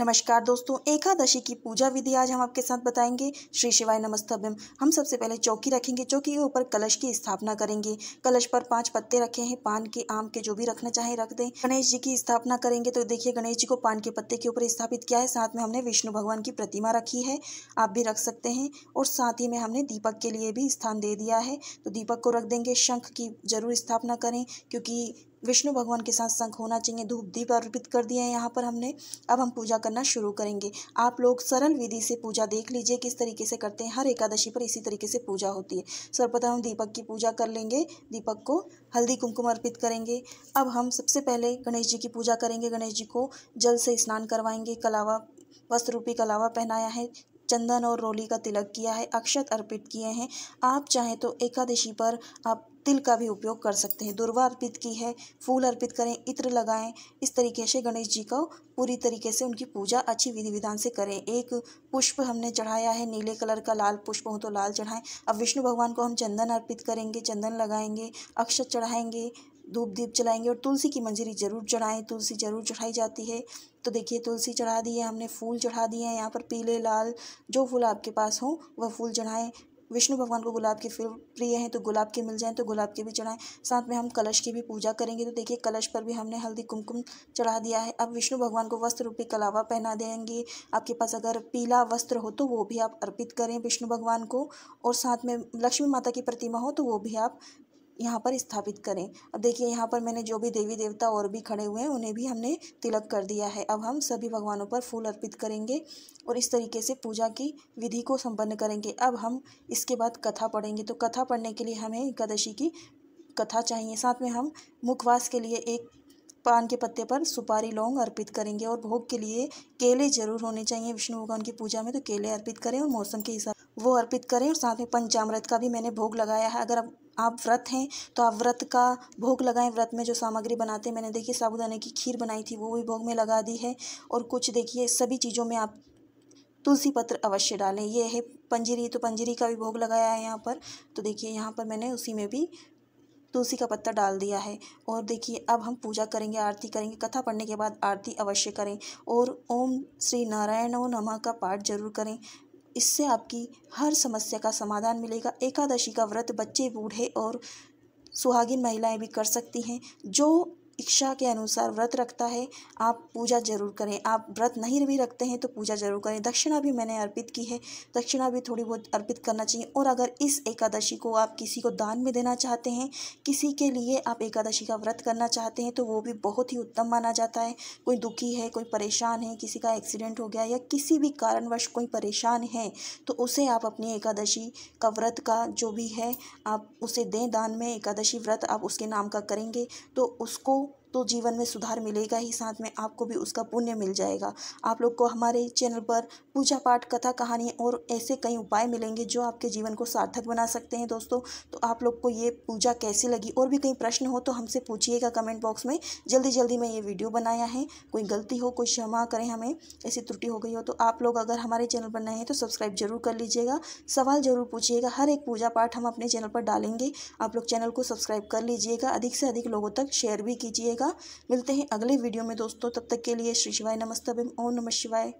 नमस्कार दोस्तों एकादशी की पूजा विधि आज हम आपके साथ बताएंगे श्री शिवाय नमस्तभ्यम हम सबसे पहले चौकी रखेंगे चौकी के ऊपर कलश की स्थापना करेंगे कलश पर पांच पत्ते रखे हैं पान के आम के जो भी रखना चाहे रख दें गणेश जी की स्थापना करेंगे तो देखिए गणेश जी को पान के पत्ते के ऊपर स्थापित किया है साथ में हमने विष्णु भगवान की प्रतिमा रखी है आप भी रख सकते हैं और साथ ही में हमने दीपक के लिए भी स्थान दे दिया है तो दीपक को रख देंगे शंख की जरूर स्थापना करें क्योंकि विष्णु भगवान के साथ संख होना चाहिए धूप दीप अर्पित कर दिया है यहाँ पर हमने अब हम पूजा करना शुरू करेंगे आप लोग सरल विधि से पूजा देख लीजिए किस तरीके से करते हैं हर एकादशी पर इसी तरीके से पूजा होती है सर्वप्रथम हम दीपक की पूजा कर लेंगे दीपक को हल्दी कुमकुम अर्पित करेंगे अब हम सबसे पहले गणेश जी की पूजा करेंगे गणेश जी को जल से स्नान करवाएंगे कलावा वस्त्र रूपी कलावा पहनाया है चंदन और रोली का तिलक किया है अक्षत अर्पित किए हैं आप चाहें तो एकादशी पर आप तिल का भी उपयोग कर सकते हैं दुर्वा अर्पित की है फूल अर्पित करें इत्र लगाएं इस तरीके से गणेश जी को पूरी तरीके से उनकी पूजा अच्छी विधि विधान से करें एक पुष्प हमने चढ़ाया है नीले कलर का लाल पुष्प हो तो लाल चढ़ाएं अब विष्णु भगवान को हम चंदन अर्पित करेंगे चंदन लगाएंगे अक्षत चढ़ाएंगे धूप दीप जलाएंगे और तुलसी की मंजरी ज़रूर चढ़ाएं तुलसी ज़रूर चढ़ाई जाती है तो देखिए तुलसी चढ़ा दी है हमने फूल चढ़ा दिए हैं यहाँ पर पीले लाल जो फूल आपके पास हो वह फूल चढ़ाएं विष्णु भगवान को गुलाब के फूल प्रिय हैं तो गुलाब के मिल जाएं तो गुलाब के भी चढ़ाएं साथ में हम कलश की भी पूजा करेंगे तो देखिए कलश पर भी हमने हल्दी कुमकुम चढ़ा दिया है अब विष्णु भगवान को वस्त्र रूपी कलावा पहना देंगे आपके पास अगर पीला वस्त्र हो तो वो भी आप अर्पित करें विष्णु भगवान को और साथ में लक्ष्मी माता की प्रतिमा हो तो वो भी आप यहाँ पर स्थापित करें अब देखिए यहाँ पर मैंने जो भी देवी देवता और भी खड़े हुए हैं उन्हें भी हमने तिलक कर दिया है अब हम सभी भगवानों पर फूल अर्पित करेंगे और इस तरीके से पूजा की विधि को संपन्न करेंगे अब हम इसके बाद कथा पढ़ेंगे तो कथा पढ़ने के लिए हमें एकादशी की कथा चाहिए साथ में हम मुखवास के लिए एक पान के पत्ते पर सुपारी लौंग अर्पित करेंगे और भोग के लिए केले जरूर होने चाहिए विष्णु भगवान की पूजा में तो केले अर्पित करें और मौसम के हिसाब वो अर्पित करें और साथ में पंचामृत का भी मैंने भोग लगाया है अगर आप आप व्रत हैं तो आप व्रत का भोग लगाएं व्रत में जो सामग्री बनाते हैं मैंने देखिए साबुदाने की खीर बनाई थी वो भी भोग में लगा दी है और कुछ देखिए सभी चीज़ों में आप तुलसी पत्र अवश्य डालें ये है पंजीरी तो पंजीरी का भी भोग लगाया है यहाँ पर तो देखिए यहाँ पर मैंने उसी में भी तुलसी का पत्ता डाल दिया है और देखिए अब हम पूजा करेंगे आरती करेंगे कथा पढ़ने के बाद आरती अवश्य करें और ओम श्री नारायण नमः का पाठ जरूर करें इससे आपकी हर समस्या का समाधान मिलेगा एकादशी का व्रत बच्चे बूढ़े और सुहागिन महिलाएं भी कर सकती हैं जो इच्छा के अनुसार व्रत रखता है आप पूजा जरूर करें आप व्रत नहीं भी रखते हैं तो पूजा जरूर करें दक्षिणा भी मैंने अर्पित की है दक्षिणा भी थोड़ी बहुत अर्पित करना चाहिए और अगर इस एकादशी को आप किसी को दान में देना चाहते हैं किसी के लिए आप एकादशी का व्रत करना चाहते हैं तो वो भी बहुत ही उत्तम माना जाता है कोई दुखी है कोई परेशान है किसी का एक्सीडेंट हो गया या किसी भी कारणवश कोई परेशान है तो उसे आप अपनी एकादशी का व्रत का जो भी है आप उसे दें दान में एकादशी व्रत आप उसके नाम का करेंगे तो उसको तो जीवन में सुधार मिलेगा ही साथ में आपको भी उसका पुण्य मिल जाएगा आप लोग को हमारे चैनल पर पूजा पाठ कथा कहानी और ऐसे कई उपाय मिलेंगे जो आपके जीवन को सार्थक बना सकते हैं दोस्तों तो आप लोग को ये पूजा कैसी लगी और भी कई प्रश्न हो तो हमसे पूछिएगा कमेंट बॉक्स में जल्दी जल्दी मैं ये वीडियो बनाया है कोई गलती हो कोई क्षमा करें हमें ऐसी त्रुटि हो गई हो तो आप लोग अगर हमारे चैनल पर नए हैं तो सब्सक्राइब जरूर कर लीजिएगा सवाल जरूर पूछिएगा हर एक पूजा पाठ हम अपने चैनल पर डालेंगे आप लोग चैनल को सब्सक्राइब कर लीजिएगा अधिक से अधिक लोगों तक शेयर भी कीजिएगा मिलते हैं अगले वीडियो में दोस्तों तब तक के लिए श्री शिवाय नमस्तभ ओम नमः शिवाय